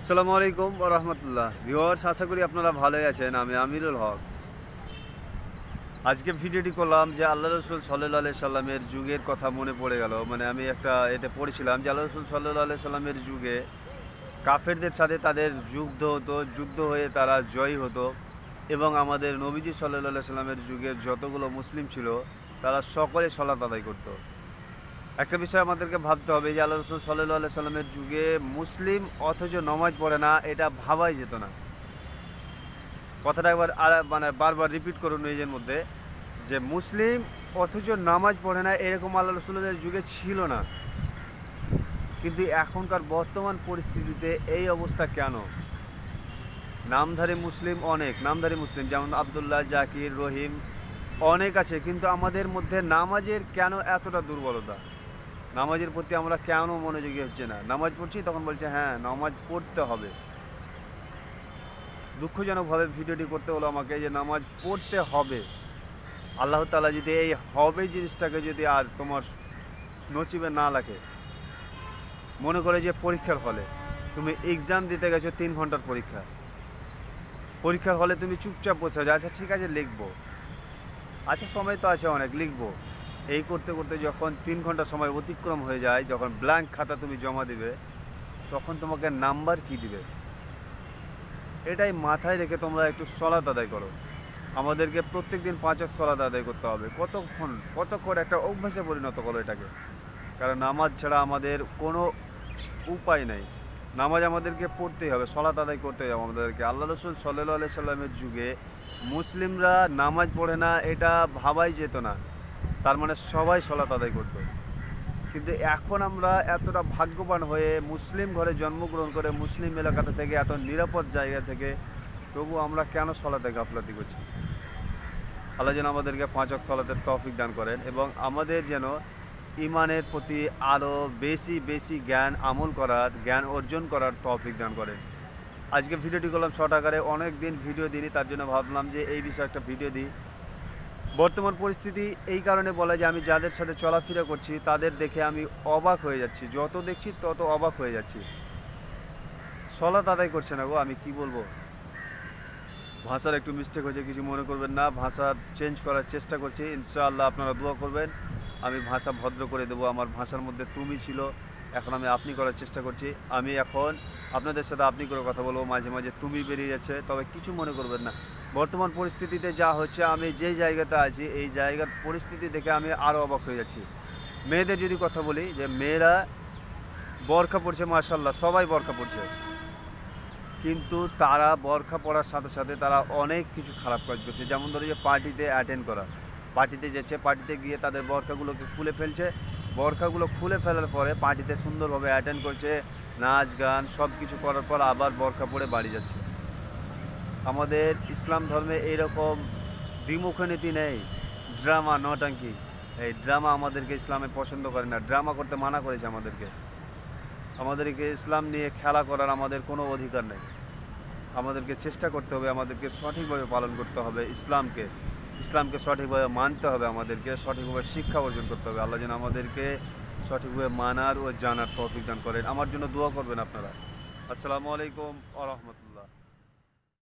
আসসালামু আলাইকুম রহমতুল্লাহ ভিওয়ার্স আশা করি আপনারা ভালোই আছেন আমি আমিরুল হক আজকে ভিডিওটি করলাম যে আল্লাহ রসুল সাল্লাহ সাল্লামের যুগের কথা মনে পড়ে গেল মানে আমি একটা এতে পড়েছিলাম যে আল্লাহ রসুল সাল্লাহ সাল্লামের যুগে কাফেরদের সাথে তাদের যুদ্ধ হতো যুদ্ধ হয়ে তারা জয়ী হতো এবং আমাদের নবীজি সাল্লাহ সাল্লামের যুগের যতগুলো মুসলিম ছিল তারা সকলে সলাত আদায় করতো একটা বিষয় আমাদেরকে ভাবতে হবে যে আল্লাহ রসুল সাল্লু আল্লাহ সাল্লামের যুগে মুসলিম অথচ নমাজ পড়ে না এটা ভাবাই যেত না কথাটা একবার মানে বারবার রিপিট করুন নিজের মধ্যে যে মুসলিম অথচ নামাজ পড়ে না এরকম আল্লাহ রসুলের যুগে ছিল না কিন্তু এখনকার বর্তমান পরিস্থিতিতে এই অবস্থা কেন নামধারী মুসলিম অনেক নামধারী মুসলিম যেমন আবদুল্লাহ জাকির রহিম অনেক আছে কিন্তু আমাদের মধ্যে নামাজের কেন এতটা দুর্বলতা নামাজের প্রতি আমরা কেন মনোযোগী হচ্ছে না নামাজ পড়ছি তখন বলছে হ্যাঁ নামাজ পড়তে হবে দুঃখজনকভাবে ভিডিওটি করতে হলো আমাকে যে নামাজ পড়তে হবে আল্লাহ তালা যদি এই হবে জিনিসটাকে যদি আর তোমার নসিবে না লাগে মনে করে যে পরীক্ষার হলে তুমি এক্সাম দিতে গেছো তিন ঘন্টার পরীক্ষা পরীক্ষার হলে তুমি চুপচাপ বসে আচ্ছা ঠিক আছে লিখবো আচ্ছা সময় তো আছে অনেক লিখবো এই করতে করতে যখন তিন ঘন্টা সময় অতিক্রম হয়ে যায় যখন ব্ল্যাঙ্ক খাতা তুমি জমা দিবে তখন তোমাকে নাম্বার কি দিবে এটাই মাথায় রেখে তোমরা একটু সলাত আদায় করো আমাদেরকে প্রত্যেক দিন পাঁচ সলাদ আদায় করতে হবে কতক্ষণ কতক্ষণ একটা অভ্যাসে পরিণত করো এটাকে কারণ নামাজ ছাড়া আমাদের কোনো উপায় নেই নামাজ আমাদেরকে পড়তেই হবে সলাত আদায় করতে হবে আমাদেরকে আল্লাহ রসুল সাল্লাহ আলি সাল্লামের যুগে মুসলিমরা নামাজ পড়ে না এটা ভাবাই যেত না তার মানে সবাই সলাত আদায় করত কিন্তু এখন আমরা এতটা ভাগ্যবান হয়ে মুসলিম ঘরে জন্মগ্রহণ করে মুসলিম এলাকাটা থেকে এত নিরাপদ জায়গা থেকে তবু আমরা কেন সলাতে গাফলাতি করছি আল্লাহ যেন আমাদেরকে পাঁচক সলাতের তফিক দান করেন এবং আমাদের যেন ইমানের প্রতি আরও বেশি বেশি জ্ঞান আমল করার জ্ঞান অর্জন করার তফিক দান করেন আজকে ভিডিওটি করলাম শর্ট আকারে অনেক দিন ভিডিও দিই তার জন্য ভাবলাম যে এই বিষয়ে একটা ভিডিও দিই বর্তমান পরিস্থিতি এই কারণে বলা যে আমি যাদের সাথে চলাফেরা করছি তাদের দেখে আমি অবাক হয়ে যাচ্ছি যত দেখছি তত অবাক হয়ে যাচ্ছি সলা তাদাই করছে না গো আমি কি বলবো ভাষার একটু মিস্টেক হয়েছে কিছু মনে করবেন না ভাষা চেঞ্জ করার চেষ্টা করছি ইনশাআল্লাহ আপনারা দোয়া করবেন আমি ভাষা ভদ্র করে দেবো আমার ভাষার মধ্যে তুমি ছিল এখন আমি আপনি করার চেষ্টা করছি আমি এখন আপনাদের সাথে আপনি করে কথা বলবো মাঝে মাঝে তুমি বেরিয়ে যাচ্ছে তবে কিছু মনে করবেন না বর্তমান পরিস্থিতিতে যা হচ্ছে আমি যে জায়গাতে আছি এই জায়গার পরিস্থিতি দেখে আমি আরও অবাক হয়ে যাচ্ছি মেয়েদের যদি কথা বলি যে মেয়েরা বরখা পড়ছে মার্শাল্লাহ সবাই বরখা পড়ছে কিন্তু তারা বরখা পড়ার সাথে সাথে তারা অনেক কিছু খারাপ কাজ করছে যেমন ধরো যে পার্টিতে অ্যাটেন্ড করা পার্টিতে যাচ্ছে পার্টিতে গিয়ে তাদের বরখাগুলোকে খুলে ফেলছে বরখাগুলো খুলে ফেলার পরে পার্টিতে সুন্দরভাবে অ্যাটেন্ড করছে নাচ গান সব কিছু করার পর আবার বরখা পড়ে বাড়ি যাচ্ছে আমাদের ইসলাম ধর্মে এইরকম দ্বিমুখ নীতি নেই ড্রামা নটাঙ্কি এই ড্রামা আমাদেরকে ইসলামে পছন্দ করে না ড্রামা করতে মানা করেছে আমাদেরকে আমাদেরকে ইসলাম নিয়ে খেলা করার আমাদের কোনো অধিকার নেই আমাদেরকে চেষ্টা করতে হবে আমাদেরকে সঠিকভাবে পালন করতে হবে ইসলামকে ইসলামকে সঠিকভাবে মানতে হবে আমাদেরকে সঠিকভাবে শিক্ষা অর্জন করতে হবে আল্লাহ যেন আমাদেরকে সঠিকভাবে মানার ও জানার তৌফিক দান করেন আমার জন্য দোয়া করবেন আপনারা আসসালামু আলাইকুম আ রহমতুল্লাহ